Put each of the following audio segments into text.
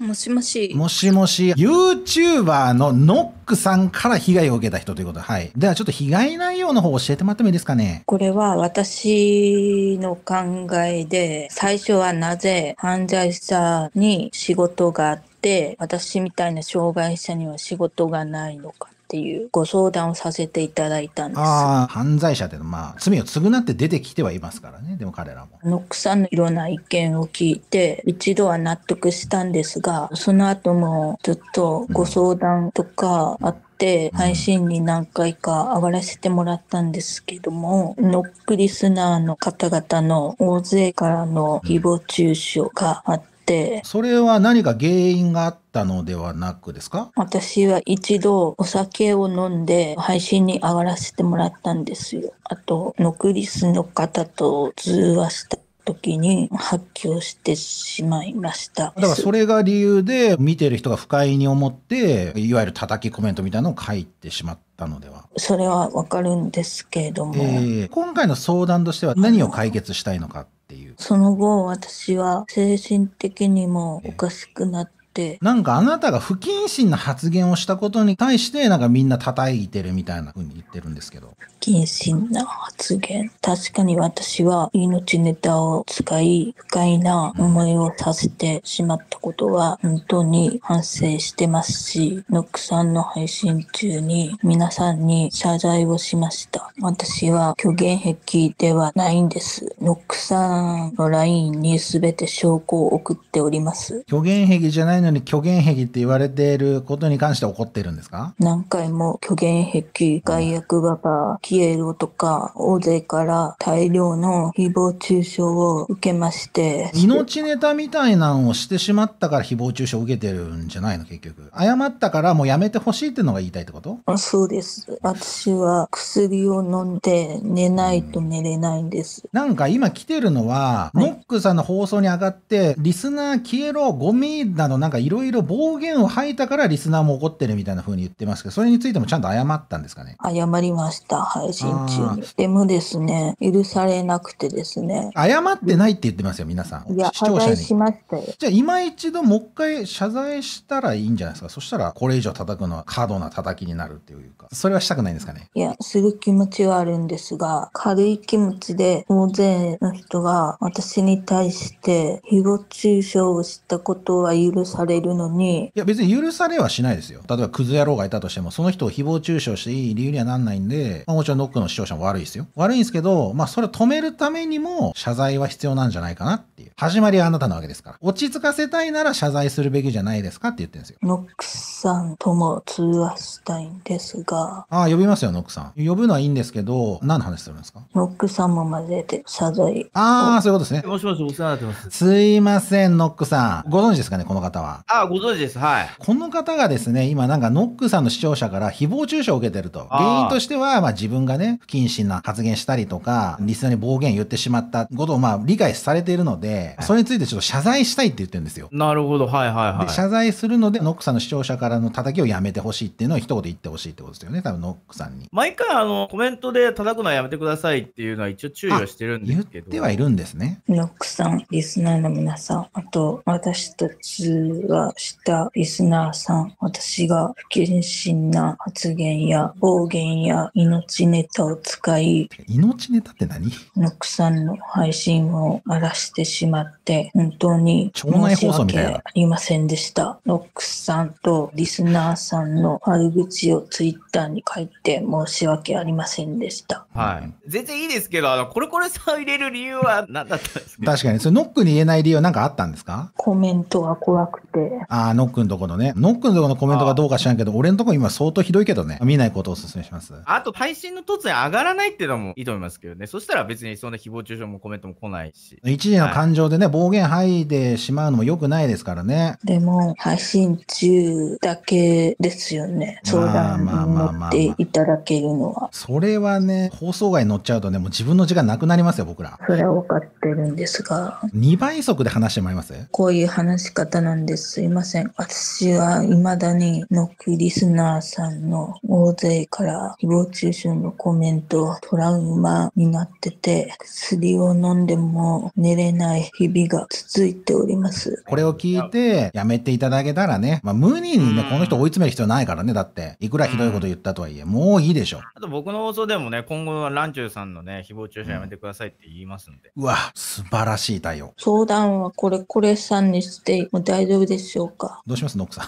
もしもし。もしもし、YouTuber のノックさんから被害を受けた人ということで、はい。ではちょっと被害内容の方教えてもらってもいいですかね。これは私の考えで、最初はなぜ犯罪者に仕事があって、私みたいな障害者には仕事がないのか。っていうご相談をさせていただいたんです。ああ、犯罪者ってのは、まあ、罪を償って出てきてはいますからね、でも彼らも。ノックさんのいろんな意見を聞いて、一度は納得したんですが、その後もずっとご相談とかあって、うん配信に何回か上がらせてもらったんですけども、ノックリスナーの方々の大勢からの誹謗中傷があって、てそれは何か原因があったのではなくですか私は一度お酒を飲んで配信に上がらせてもらったんですよあとノクリスの方と通話した時に発狂してしまいましただからそれが理由で見てる人が不快に思っていわゆる叩きコメントみたいなのを書いてしまったのではそれはわかるんですけれども、えー、今回の相談としては何を解決したいのか、うっていう。その後、私は精神的にもおかしくなって、。なんかあなたが不謹慎な発言をしたことに対して、なんかみんな叩いてるみたいな風に言ってるんですけど。不謹慎な発言。確かに私は命ネタを使い、不快な思いをさせてしまったことは、本当に反省してますし、ノックさんの配信中に皆さんに謝罪をしました。私は虚言癖ではないんです。ノックさんの LINE に全て証拠を送っております。虚言癖じゃないないのに虚言癖って言われていることに関して怒ってるんですか何回も虚言癖、外悪ババ消えろとか、大勢から大量の誹謗中傷を受けまして。命ネタみたいなのをしてしまったから誹謗中傷を受けてるんじゃないの結局。謝ったからもうやめてほしいっていうのが言いたいってことあそうです。私は薬を飲んで寝ないと寝れないんです。うん、なんか今来てるのは、はノックさんの放送に上がって、リスナー消えろ、ゴミなどなんなんかいろいろ暴言を吐いたからリスナーも怒ってるみたいな風に言ってますけど、それについてもちゃんと謝ったんですかね謝りました、配信中に。でもですね、許されなくてですね。謝ってないって言ってますよ、皆さん。いや、視聴者に。しましたよ。じゃあ今一度もう一回謝罪したらいいんじゃないですか。そしたらこれ以上叩くのは過度な叩きになるっていうか、それはしたくないんですかね。いや、する気持ちはあるんですが、軽い気持ちで大勢の人が私に対して誹謗中傷をしたことは許さされるのに。いや別に許されはしないですよ。例えばクズ野郎がいたとしても、その人を誹謗中傷していい理由にはなんないんで、まあ、もちろんノックの視聴者も悪いですよ。悪いんですけど、まあそれを止めるためにも謝罪は必要なんじゃないかなっていう。始まりはあなたなわけですから。落ち着かせたいなら謝罪するべきじゃないですかって言ってるんですよ。ノックさんとも通話したいんですが。ああ、呼びますよ、ノックさん。呼ぶのはいいんですけど、何の話するんですかノックさんも混ぜて謝罪。ああ、そういうことですね。もしもし、お世話になってます。すいません、ノックさん。ご存知ですかね、この方は。あご存知です。はい。この方がですね、今なんかノックさんの視聴者から誹謗中傷を受けてると。原因としては、まあ自分がね、不謹慎な発言したりとか、リスナーに暴言言ってしまったことをまあ理解されているので、それについてちょっと謝罪したいって言ってるんですよ。なるほど。はいはいはい。謝罪するので、ノックさんの視聴者からの叩きをやめてほしいっていうのを一言言ってほしいってことですよね、多分ノックさんに。毎回あの、コメントで叩くのはやめてくださいっていうのは一応注意はしてるんですけど。言ってはいるんですね。ノックさん、リスナーの皆さん、あと私たちがしたリスナーさん、私が不謹慎な発言や暴言や命ネタを使い、命ネタって何ノックさんの配信を荒らしてしまって、本当に申し訳ありませんでした。ノックスさんとリスナーさんの悪口をツイッターに書いて申し訳ありませんでした。はい。全然いいですけど、あの、コレコレさんを入れる理由は何だったんですか確かに。それノックに言えない理由は何かあったんですかコメントが怖くて。ああ、ノックのとこのね。ノックのとこのコメントがどうか知らんけど、俺のとこ今相当ひどいけどね。見ないことをお勧めします。あと、配信の突然上がらないっていうのもいいと思いますけどね。そしたら別にそんな誹謗中傷もコメントも来ないし。一時の感情でね、はい、暴言吐いてしまうのも良くないですからね。でも、配信中だけですよね。相談に乗っていただけるのは。それはね、放送外に乗っちゃうとね、もう自分の時間なくなりますよ、僕ら。それは分かってるんですが。2倍速で話してもらいますこういう話し方なんですすいません。私は未だにノックリスナーさんの大勢から誹謗中傷のコメント、トラウマになってて、薬を飲んでも寝れない日々が続いております。これを聞いて、やめていただあげたらね、まあ、無理にね、この人追い詰める必要ないからね、だって、いくらひどいこと言ったとはいえ、もういいでしょ。あと僕の放送でもね、今後はランチューさんのね、誹謗中傷やめてくださいって言いますんで。うわ、素晴らしい対応。相談はこれ、これさんにしても大丈夫でしょうか。どうします、ノックさん。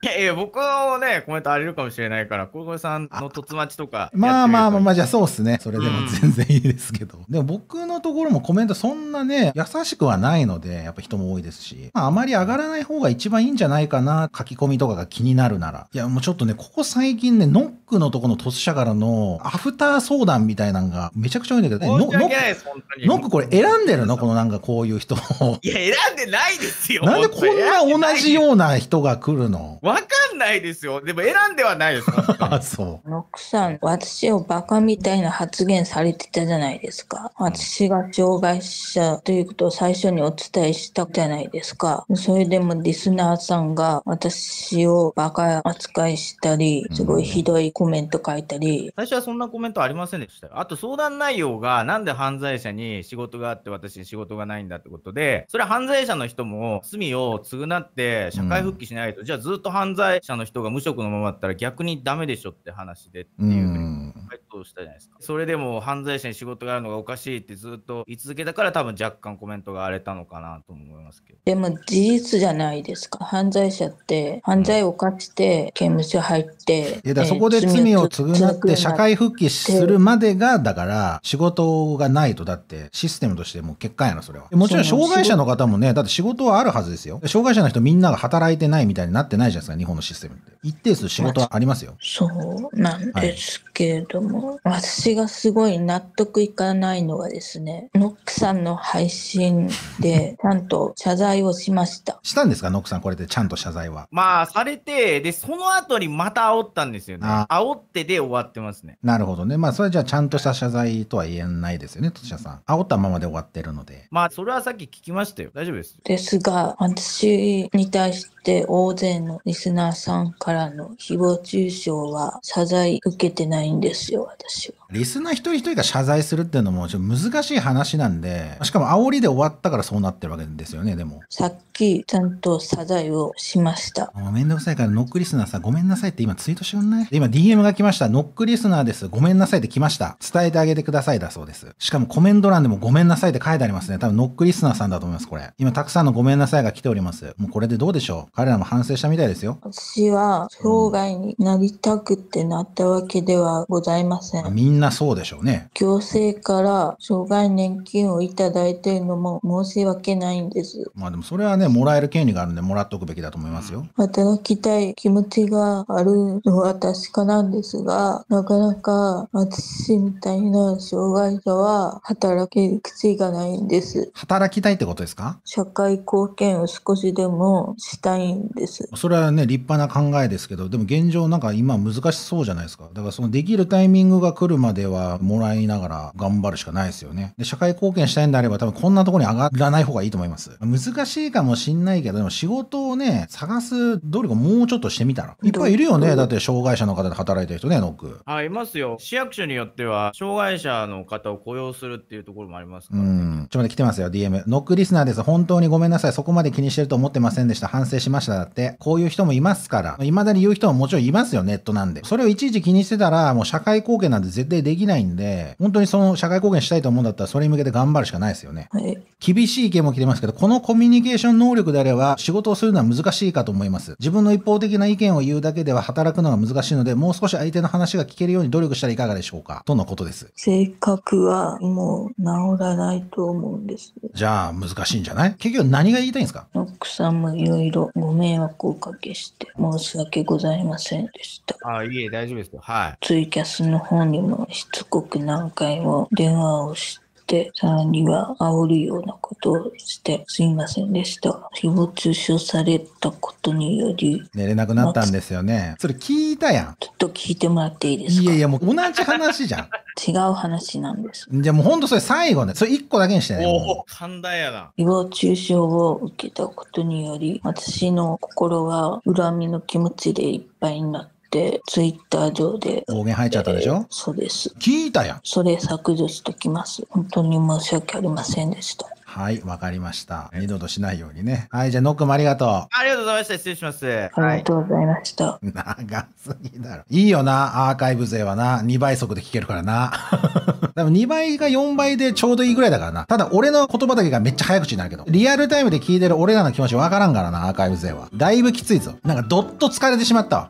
いやいや、僕のね、コメント荒れるかもしれないから、小声さんのつ待ちとかまあまあまあまあ、じゃあそうっすね。それでも全然いいですけど。うん、でも僕のところもコメントそんなね、優しくはないので、やっぱ人も多いですし、まああまり上がらない方が一番いいんじゃないかな、書き込みとかが気になるなら。いや、もうちょっとね、ここ最近ね、ノックのとこのトス社からのアフター相談みたいなのがめちゃくちゃ多いんだけど、ノックこれ選んでるのこのなんかこういう人を。いや、選んでないですよ。なんでこんな同じような人が来るのわかんないですよ。でも選んではないです。あ、そう。ノックさん、私をバカみたいな発言されてたじゃないですか。私が障害者ということを最初にお伝えしたじゃないですか。それでもリスナーさんが私をバカ扱いしたり、すごいひどいコメント書いたり。最初はそんなコメントありませんでしたよ。あと相談内容がなんで犯罪者に仕事があって私に仕事がないんだってことで、それは犯罪者の人も罪を償って社会復帰しないと、うん、じゃあずっと犯罪者の人が無職のままだったら逆にダメでしょって話でっていうふうに回答したじゃないですか。それでも犯罪者に仕事があるのがおかしいってずっと言い続けたから多分若干コメントが荒れたのかなと思いますけど。でも事実じゃないですか。犯罪者って犯罪を犯して刑務所入って。いやだそこで罪を償って社会復帰するまでがだから仕事がないとだってシステムとしてもう欠陥やなそれは。もちろん障害者の方もねだって仕事はあるはずですよ。障害者の人みんなが働いてないみたいになってないじゃないですか日本のシステムって。一定数仕事はありますよ。そうなんですけど。はいど私がすごい納得いかないのがですねノックさんの配信でちゃんと謝罪をしましたしたんですかノックさんこれでちゃんと謝罪はまあされてでその後にまた煽ったんですよね煽ってで終わってますねなるほどねまあそれじゃあちゃんとした謝罪とは言えないですよねとしゃさん煽ったままで終わってるのでまあそれはさっき聞きましたよ大丈夫ですですが私に対してして大勢のリスナーさんからの誹謗中傷は謝罪受けてないんですよ、私は。リスナー一人一人が謝罪するっていうのもちょっと難しい話なんで、しかも煽りで終わったからそうなってるわけですよね、でも。さっき、ちゃんと謝罪をしました。もうめんどくさいから、ノックリスナーさん、ごめんなさいって今ツイートしよんない今 DM が来ました。ノックリスナーです。ごめんなさいって来ました。伝えてあげてくださいだそうです。しかもコメント欄でもごめんなさいって書いてありますね。多分ノックリスナーさんだと思います、これ。今たくさんのごめんなさいが来ております。もうこれでどうでしょう彼らも反省したみたいですよ。私は、生涯になりたくってなったわけではございません。うんなそうでしょうね。行政から障害年金をいただいてるのも申し訳ないんです。まあでもそれはね、もらえる権利があるんで、もらっておくべきだと思いますよ。働きたい気持ちがあるのは確かなんですが、なかなか私みたいな障害者は働ける口がないんです。働きたいってことですか社会貢献を少しでもしたいんです。それはね、立派な考えですけど、でも現状なんか今難しそうじゃないですか。だからそのできるタイミングが来るままではもらいながら頑張るしかないですよね。で、社会貢献したいんであれば多分こんなとこに上がらない方がいいと思います。難しいかもしんないけど、でも仕事をね、探す努力をもうちょっとしてみたら。いっぱいいるよね。だって障害者の方で働いてる人ね、ノック。あ、いますよ。市役所によっては、障害者の方を雇用するっていうところもありますから、ね、うん。ちょっと待って、来てますよ、DM。ノックリスナーです。本当にごめんなさい。そこまで気にしてると思ってませんでした。反省しました。だって。こういう人もいますから。未だに言う人ももちろんいますよ、ネットなんで。それをいちいち気にしてたら、もう社会貢献なんて絶対でできないんで、本当にその社会貢献したいと思うんだったら、それに向けて頑張るしかないですよね。はい、厳しい意見も来てますけど、このコミュニケーション能力であれば、仕事をするのは難しいかと思います。自分の一方的な意見を言うだけでは働くのが難しいので、もう少し相手の話が聞けるように努力したらいかがでしょうかとのことです。性格はもう治らないと思うんです。じゃあ、難しいんじゃない結局何が言いたいんですか奥さんもいろいろご迷惑をおかけして、申し訳ございませんでした。あ、いえ、大丈夫ですよ。はい。ツイキャスの方にもしつこく何回も電話をして、さらには煽るようなことをしてすいませんでした。誹謗中傷されたことにより。寝れなくなったんですよね。それ聞いたやん。ちょっと聞いてもらっていいですかいやいや、もう同じ話じゃん。違う話なんです。じゃあもうほんとそれ最後ね。それ一個だけにしてね。おお、寛大やな。誹謗中傷を受けたことにより、私の心は恨みの気持ちでいっぱいになって、、ツイッター上で。暴言吐いちゃったでしょ、えー、そうです。聞いたやん。それ削除しときます。本当に申し訳ありませんでした。はい、わかりました。二度としないようにね。はい、じゃあ、ノックもありがとう。ありがとうございました。失礼します。ありがとうございました。長すぎだろ。いいよな、アーカイブ勢はな。2倍速で聞けるからな。でも2倍が4倍でちょうどいいぐらいだからな。ただ、俺の言葉だけがめっちゃ早口になるけど、リアルタイムで聞いてる俺らの気持ちわからんからな、アーカイブ勢は。だいぶきついぞ。なんか、どっと疲れてしまったわ。